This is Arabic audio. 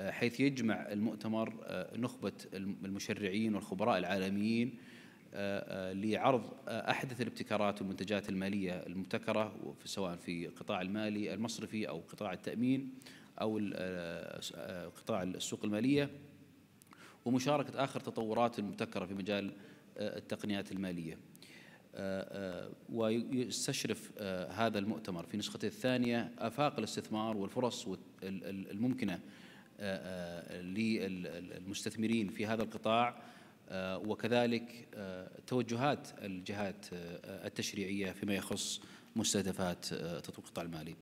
حيث يجمع المؤتمر آه، نخبة المشرعين والخبراء العالميين آه، آه، لعرض أحدث الابتكارات والمنتجات المالية المبتكرة سواء في القطاع المالي المصرفي أو قطاع التأمين أو قطاع السوق المالية ومشاركة آخر تطورات المبتكرة في مجال التقنيات المالية ويستشرف هذا المؤتمر في نسخته الثانية آفاق الاستثمار والفرص الممكنة للمستثمرين في هذا القطاع آه، وكذلك آه، توجهات الجهات آه، التشريعية فيما يخص مستهدفات تطبيق القطاع المالي